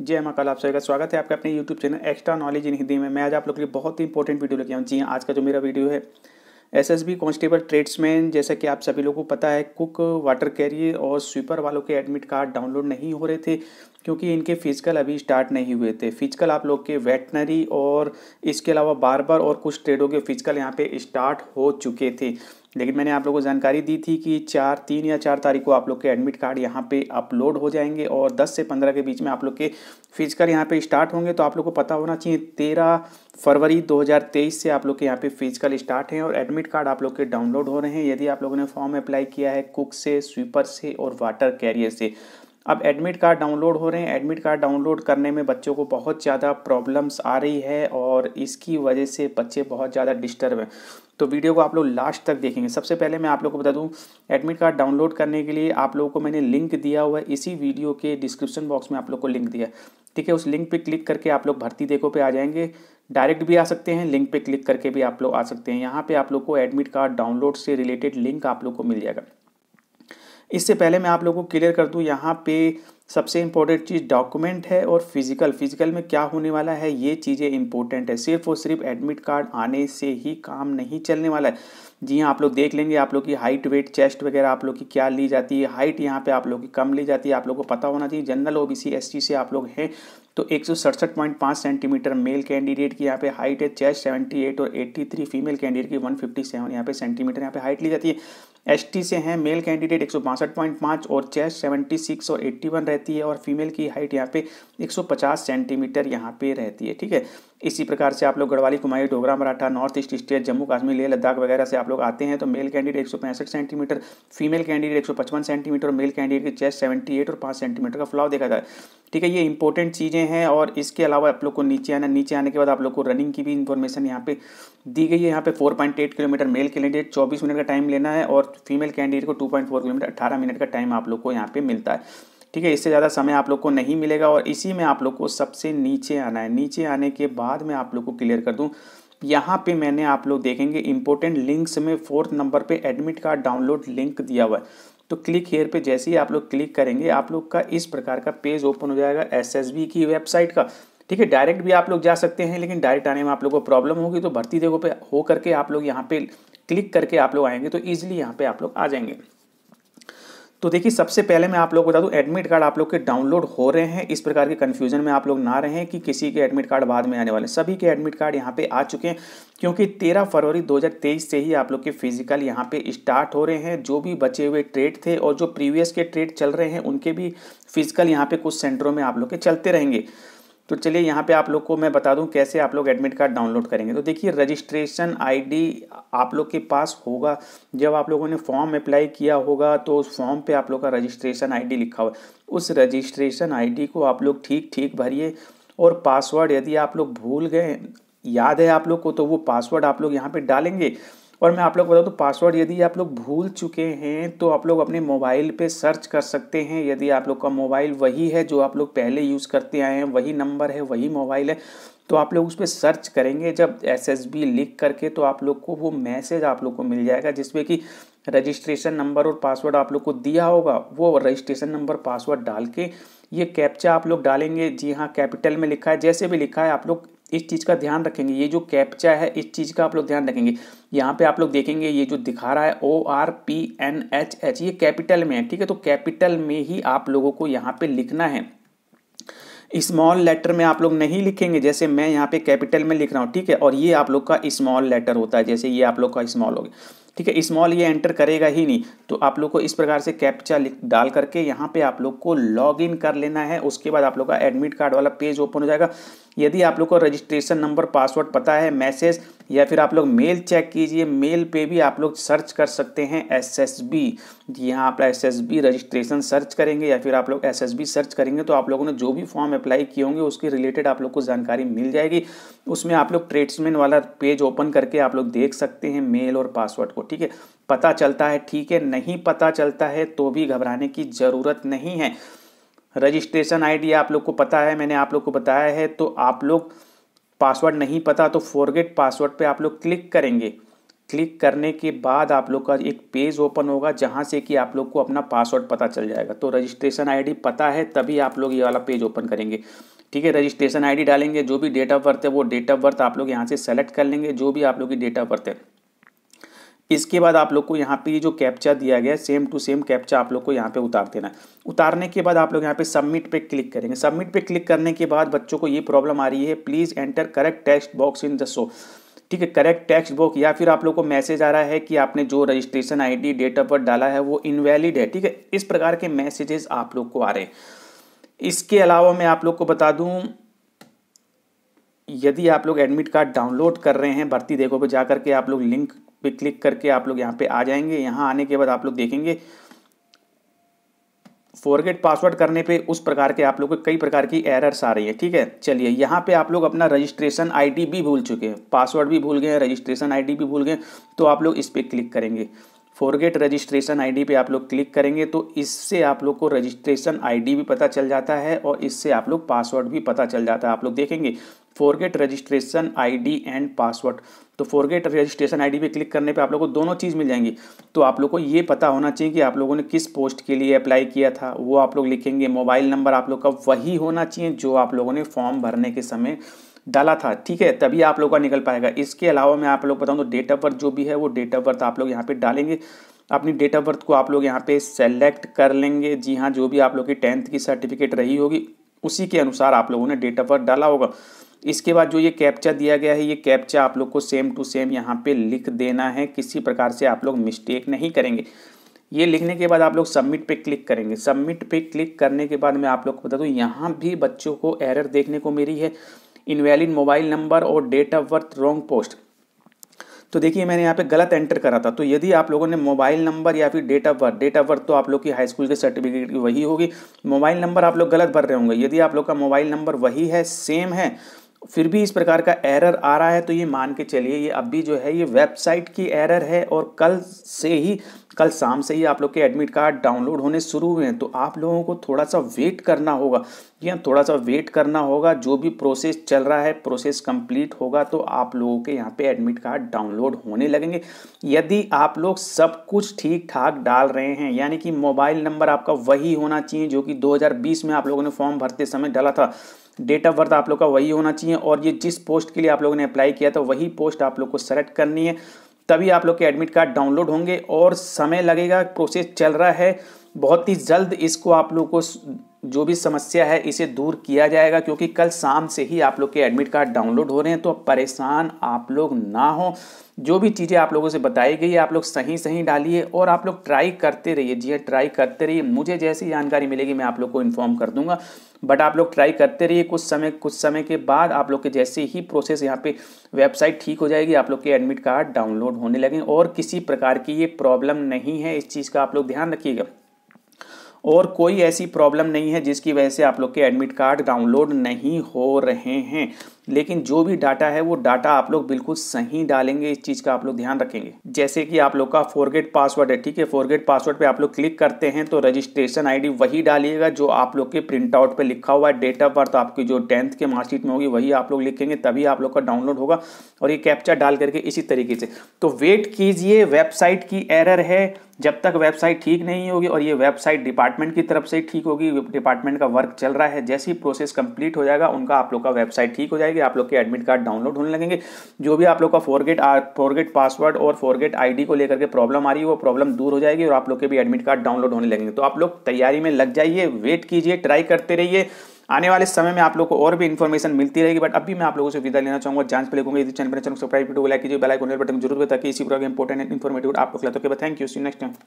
जय महाकाल आप सभी का स्वागत है आपका अपने YouTube channel extra knowledge in Hindi में मैं आज आप लोग के लिए बहुत ही इंपॉर्टेंट वीडियो लेके आऊँ जी हाँ, आज का जो मेरा वीडियो है S S B constable tradesman जैसा कि आप सभी लोगों को पता है कुक वाटर कैरियर और स्वीपर वालों के एडमिट कार्ड डाउनलोड नहीं हो रहे थे क्योंकि इनके फिजिकल अभी स्टार्ट नहीं हुए थे फिजिकल आप लोग के वेटनरी और इसके अलावा बार बार और कुछ ट्रेडों के फिजिकल यहाँ पे स्टार्ट हो चुके थे लेकिन मैंने आप लोगों को जानकारी दी थी कि चार तीन या चार तारीख को आप लोग के एडमिट कार्ड यहाँ पे अपलोड हो जाएंगे और दस से पंद्रह के बीच में आप लोग के फिजिकल यहाँ पे स्टार्ट होंगे तो आप लोग को पता होना चाहिए तेरह फरवरी 2023 से आप लोग के यहाँ पे फिजिकल स्टार्ट हैं और एडमिट कार्ड आप लोग के डाउनलोड हो रहे हैं यदि आप लोगों ने फॉर्म अप्लाई किया है कुक से स्वीपर से और वाटर कैरियर से अब एडमिट कार्ड डाउनलोड हो रहे हैं एडमिट कार्ड डाउनलोड करने में बच्चों को बहुत ज़्यादा प्रॉब्लम्स आ रही है और इसकी वजह से बच्चे बहुत ज़्यादा डिस्टर्ब हैं तो वीडियो को आप लोग लास्ट तक देखेंगे सबसे पहले मैं आप लोग को बता दूं एडमिट कार्ड डाउनलोड करने के लिए आप लोगों को मैंने लिंक दिया हुआ है इसी वीडियो के डिस्क्रिप्शन बॉक्स में आप लोग को लिंक दिया ठीक है उस लिंक पर क्लिक करके आप लोग भर्ती देखो पे आ जाएंगे डायरेक्ट भी आ सकते हैं लिंक पे क्लिक करके भी आप लोग आ सकते हैं यहाँ पे आप लोग को एडमिट कार्ड डाउनलोड से रिलेटेड लिंक आप लोग को मिल जाएगा इससे पहले मैं आप लोगों को क्लियर कर दूँ यहाँ पे सबसे इम्पोर्टेंट चीज़ डॉक्यूमेंट है और फिजिकल फिजिकल में क्या होने वाला है ये चीज़ें इंपॉर्टेंट है सिर्फ और सिर्फ एडमिट कार्ड आने से ही काम नहीं चलने वाला है जी हाँ आप लोग देख लेंगे आप लोग की हाइट वेट चेस्ट वगैरह आप लोग की क्या ली जाती है हाइट यहाँ पे आप लोग की कम ली जाती है आप लोग को पता होना चाहिए जनरल ओ बी से आप लोग हैं तो एक सेंटीमीटर मेल कैंडिडेट की यहाँ पे हाइट है चेस्ट सेवेंटी और एट्टी फीमेल कैंडिडेट की वन फिफ्टी यहाँ पे सेंटीमीटर यहाँ पे हाइट ली जाती है एसटी से हैं मेल कैंडिडेट एक और चेस्ट 76 और 81 रहती है और फीमेल की हाइट यहाँ पे 150 सेंटीमीटर यहाँ पे रहती है ठीक है इसी प्रकार से आप लोग Garhwali Kumaoni Dogra Maratha north east state Jammu Kashmir Leh Ladakh वगैरह से आप लोग आते हैं तो मेल कैंडिडेट एक सेंटीमीटर फीमेल कैंडिडेट एक सेंटीमीटर और मेल कैंडिडेट की चेस्ट सेवेंटी और पाँच सेंटीमीटर का फ्लाव देखा जाए ठीक है ये इंपॉर्टेंट चीज़ें हैं और इसके अलावा आप लोग को नीचे आना नीचे आने के बाद आप लोग को रनिंग की भी इन्फॉर्मेशन यहाँ पे दी गई है यहाँ पे 4.8 किलोमीटर मेल कैंडिडेट 24 मिनट का टाइम लेना है और फीमेल कैंडिडेट को 2.4 किलोमीटर 18 मिनट का टाइम आप लोग को यहाँ पे मिलता है ठीक है इससे ज़्यादा समय आप लोग को नहीं मिलेगा और इसी में आप लोग को सबसे नीचे आना है नीचे आने के बाद मैं आप लोग को क्लियर कर दूँ यहाँ पे मैंने आप लोग देखेंगे इंपॉर्टेंट लिंक्स में फोर्थ नंबर पे एडमिट कार्ड डाउनलोड लिंक दिया हुआ है तो क्लिक हेयर पे जैसे ही आप लोग क्लिक करेंगे आप लोग का इस प्रकार का पेज ओपन हो जाएगा एसएसबी की वेबसाइट का ठीक है डायरेक्ट भी आप लोग जा सकते हैं लेकिन डायरेक्ट आने में आप लोग को प्रॉब्लम होगी तो भर्ती देखो पे हो करके आप लोग यहाँ पे क्लिक करके आप लोग आएंगे तो ईजिली यहाँ पे आप लोग आ जाएंगे तो देखिए सबसे पहले मैं आप लोग बता दूं एडमिट कार्ड आप लोग के डाउनलोड हो रहे हैं इस प्रकार के कन्फ्यूजन में आप लोग ना रहें कि किसी के एडमिट कार्ड बाद में आने वाले सभी के एडमिट कार्ड यहाँ पे आ चुके हैं क्योंकि 13 फरवरी 2023 से ही आप लोग के फिजिकल यहाँ पे स्टार्ट हो रहे हैं जो भी बचे हुए ट्रेड थे और जो प्रीवियस के ट्रेड चल रहे हैं उनके भी फिजिकल यहाँ पे कुछ सेंटरों में आप लोग के चलते रहेंगे तो चलिए यहाँ पे आप लोग को मैं बता दूँ कैसे आप लोग एडमिट कार्ड डाउनलोड करेंगे तो देखिए रजिस्ट्रेशन आईडी आप लोग के पास होगा जब आप लोगों ने फॉर्म अप्लाई किया होगा तो उस फॉर्म पे आप लोग का रजिस्ट्रेशन आईडी लिखा हुआ उस रजिस्ट्रेशन आईडी को आप लोग ठीक ठीक भरिए और पासवर्ड यदि आप लोग भूल गए याद है आप लोग को तो वो पासवर्ड आप लोग यहाँ पर डालेंगे और मैं आप लोग बताऊँ तो पासवर्ड यदि आप लोग भूल चुके हैं तो आप लोग अपने मोबाइल पे सर्च कर सकते हैं यदि आप लोग का मोबाइल वही है जो आप लोग पहले यूज़ करते आए हैं वही नंबर है वही मोबाइल है तो आप लोग उस पर सर्च करेंगे जब एस एस बी लिख करके तो आप लोग को वो मैसेज आप लोग को मिल जाएगा जिसमें कि रजिस्ट्रेशन नंबर और पासवर्ड आप लोग को दिया होगा वो रजिस्ट्रेशन नंबर पासवर्ड डाल के ये कैप्चा आप लोग डालेंगे जी हाँ कैपिटल में लिखा है जैसे भी लिखा है आप लोग इस चीज़ का ध्यान रखेंगे ये जो कैप्चा है इस चीज़ का आप लोग ध्यान रखेंगे यहाँ पे आप लोग देखेंगे ये जो दिखा रहा है O R P N H H ये कैपिटल में है ठीक है तो कैपिटल में ही आप लोगों को यहाँ पे लिखना है स्मॉल लेटर में आप लोग नहीं लिखेंगे जैसे मैं यहाँ पे कैपिटल में लिख रहा हूँ ठीक है और ये आप लोग का स्मॉल लेटर होता है जैसे ये आप लोग का स्मॉल हो गया ठीक है स्मॉल ये एंटर करेगा ही नहीं तो आप लोग को इस प्रकार से कैप्चा डाल करके यहाँ पे आप लोग को लॉग इन कर लेना है उसके बाद आप लोग का एडमिट कार्ड वाला पेज ओपन हो जाएगा यदि आप लोग को रजिस्ट्रेशन नंबर पासवर्ड पता है मैसेज या फिर आप लोग मेल चेक कीजिए मेल पे भी आप लोग सर्च कर सकते हैं एस एस बी यहाँ आप S S B registration search करेंगे या फिर आप लोग एस एस बी सर्च करेंगे तो आप लोगों ने जो भी फॉर्म अप्लाई किए होंगे उसके रिलेटेड आप लोग को जानकारी मिल जाएगी उसमें आप लोग ट्रेड्समैन वाला पेज ओपन करके आप लोग देख सकते हैं मेल और पासवर्ड को आपको ठीक है पता चलता है ठीक है नहीं पता चलता है तो भी घबराने की ज़रूरत नहीं है रजिस्ट्रेशन आईडी आप लोग को पता है मैंने आप लोग को बताया है तो आप लोग पासवर्ड नहीं पता तो फॉरगेट पासवर्ड पे आप लोग क्लिक करेंगे क्लिक करने के बाद आप लोग का एक पेज ओपन होगा जहां से कि आप लोग को अपना पासवर्ड पता चल जाएगा तो रजिस्ट्रेशन आईडी पता है तभी आप लोग ये वाला पेज ओपन करेंगे ठीक है रजिस्ट्रेशन आईडी डालेंगे जो भी डेट ऑफ बर्थ है वो डेट ऑफ बर्थ आप लोग यहाँ से सेलेक्ट कर लेंगे जो भी आप लोग की डेट ऑफ बर्थ है इसके बाद आप लोग को यहाँ पे जो कैप्चा दिया गया सेम टू सेम कैप्चा आप लोग को यहाँ पे उतार देना है उतारने के बाद आप लोग यहाँ पे सबमिट पे क्लिक करेंगे सबमिट पे क्लिक करने के बाद बच्चों को ये प्रॉब्लम आ रही है please enter correct text box in the show ठीक है करेक्ट टेक्स्ट बुक या फिर आप लोग को मैसेज आ रहा है कि आपने जो registration ID date of birth डाला है वो इनवैलिड है ठीक है इस प्रकार के मैसेजेस आप लोग को आ रहे हैं इसके अलावा मैं आप लोग को बता दूं यदि आप लोग एडमिट कार्ड डाउनलोड कर रहे हैं भर्ती देखो पे जाकर के आप लोग लिंक पे क्लिक करके आप लोग यहाँ पे आ जाएंगे यहाँ आने के बाद आप लोग देखेंगे फॉरगेट पासवर्ड करने पे उस प्रकार के आप लोग को कई प्रकार की एरर्स आ रही है ठीक है चलिए यहाँ पे आप लोग अपना रजिस्ट्रेशन आईडी भी भूल चुके हैं पासवर्ड भी भूल गए रजिस्ट्रेशन आईडी भी भूल गए तो आप लोग इस पर क्लिक करेंगे फॉरगेट रजिस्ट्रेशन आईडी पे आप लोग क्लिक करेंगे तो इससे आप लोग को रजिस्ट्रेशन आईडी भी पता चल जाता है और इससे आप लोग पासवर्ड भी पता चल जाता है आप लोग देखेंगे forget registration ID and password तो फॉरगेट रजिस्ट्रेशन आईडी पे क्लिक करने पे आप लोग को दोनों चीज़ मिल जाएंगी तो आप लोग को ये पता होना चाहिए कि आप लोगों ने किस पोस्ट के लिए अप्लाई किया था वो आप लोग लिखेंगे मोबाइल नंबर आप लोग का वही होना चाहिए जो आप लोगों ने फॉर्म भरने के समय डाला था ठीक है तभी आप लोग का निकल पाएगा इसके अलावा मैं आप लोग बताऊँ तो डेट ऑफ बर्थ जो भी है वो डेट ऑफ बर्थ आप लोग यहाँ पे डालेंगे अपनी डेट ऑफ बर्थ को आप लोग यहाँ पे सेलेक्ट कर लेंगे जी हाँ जो भी आप लोग की टेंथ की सर्टिफिकेट रही होगी उसी के अनुसार आप लोगों ने डेट ऑफ बर्थ डाला होगा इसके बाद जो ये कैप्चा दिया गया है ये कैप्चा आप लोग को सेम टू सेम यहाँ पे लिख देना है किसी प्रकार से आप लोग मिस्टेक नहीं करेंगे ये लिखने के बाद आप लोग सबमिट पे क्लिक करेंगे सबमिट पे क्लिक करने के बाद मैं आप लोग को बता दूँ यहाँ भी बच्चों को एरर देखने को मिली है इनवैलिड मोबाइल नंबर और date of birth wrong post तो देखिए मैंने यहाँ पे गलत एंटर करा था तो यदि आप लोगों ने मोबाइल नंबर या फिर date of birth date of birth तो आप लोग की हाई स्कूल के सर्टिफिकेट की वही होगी मोबाइल नंबर आप लोग गलत भर रहे होंगे यदि आप लोग का मोबाइल नंबर वही है सेम है फिर भी इस प्रकार का एरर आ रहा है तो ये मान के चलिए ये अभी जो है ये वेबसाइट की एरर है और कल से ही कल शाम से ही आप लोग के एडमिट कार्ड डाउनलोड होने शुरू हुए हैं तो आप लोगों को थोड़ा सा वेट करना होगा या थोड़ा सा वेट करना होगा जो भी प्रोसेस चल रहा है प्रोसेस कंप्लीट होगा तो आप लोगों के यहाँ पे एडमिट कार्ड डाउनलोड होने लगेंगे यदि आप लोग सब कुछ ठीक ठाक डाल रहे हैं यानी कि मोबाइल नंबर आपका वही होना चाहिए जो कि दो में आप लोगों ने फॉर्म भरते समय डाला था डेट ऑफ बर्थ आप लोग का वही होना चाहिए और ये जिस पोस्ट के लिए आप लोगों ने अप्लाई किया था वही पोस्ट आप लोग को सेलेक्ट करनी है तभी आप लोग के एडमिट कार्ड डाउनलोड होंगे और समय लगेगा प्रोसेस चल रहा है बहुत ही जल्द इसको आप लोग को जो भी समस्या है इसे दूर किया जाएगा क्योंकि कल शाम से ही आप लोग के एडमिट कार्ड डाउनलोड हो रहे हैं तो परेशान आप लोग ना हो जो भी चीज़ें आप लोगों से बताई गई है आप लोग सही सही डालिए और आप लोग ट्राई करते रहिए जी हाँ ट्राई करते रहिए मुझे जैसी जानकारी मिलेगी मैं आप लोग को इन्फॉर्म कर दूंगा बट आप लोग ट्राई करते रहिए कुछ समय कुछ समय के बाद आप लोग के जैसे ही प्रोसेस यहाँ पे वेबसाइट ठीक हो जाएगी आप लोग के एडमिट कार्ड डाउनलोड होने लगें और किसी प्रकार की ये प्रॉब्लम नहीं है इस चीज़ का आप लोग ध्यान रखिएगा और कोई ऐसी प्रॉब्लम नहीं है जिसकी वजह से आप लोग के एडमिट कार्ड डाउनलोड नहीं हो रहे हैं लेकिन जो भी डाटा है वो डाटा आप लोग बिल्कुल सही डालेंगे इस चीज़ का आप लोग ध्यान रखेंगे जैसे कि आप लोग का फोरगेट पासवर्ड है ठीक है फोरगेट पासवर्ड पे आप लोग क्लिक करते हैं तो रजिस्ट्रेशन आईडी वही डालिएगा जो आप लोग के प्रिंट आउट पे लिखा हुआ है डेट ऑफ बर्थ आपकी जो टेंथ के मार्कशीट में होगी वही आप लोग लिखेंगे तभी आप लोग का डाउनलोड होगा और ये कैप्चर डाल करके इसी तरीके से तो वेट कीजिए वेबसाइट की एरर है जब तक वेबसाइट ठीक नहीं होगी और ये वेबसाइट डिपार्टमेंट की तरफ से ठीक होगी डिपार्टमेंट का वर्क चल रहा है जैसे ही प्रोसेस कंप्लीट हो जाएगा उनका आप लोग का वेबसाइट ठीक हो जाएगी लगेंगे आप लोग के एडमिट कार्ड डाउनलोड होने लगेंगे जो भी आप लोग का फोरगेट फोरगेट पासवर्ड और फोरगेट आईडी को लेकर के प्रॉब्लम आ रही है वो प्रॉब्लम दूर हो जाएगी और आप लोग के भी एडमिट कार्ड डाउनलोड होने लगेंगे तो आप लोग तैयारी में लग जाइए वेट कीजिए ट्राई करते रहिए आने वाले समय में आप लोग को और भी इन्फॉर्मेशन मिलती रहेगी बट अभी मैं आप लोगों से विदा लेना चाहूंगा जांच पे लिखूंगा यदि चैनल पर चैनल सब्सक्राइब वीडियो लाइक कीजिए बेल आइकन बटन जरूर ताकि इसी प्रकार इंपॉर्टेंट इन्फॉर्मेटिव आप लोग thank you see next time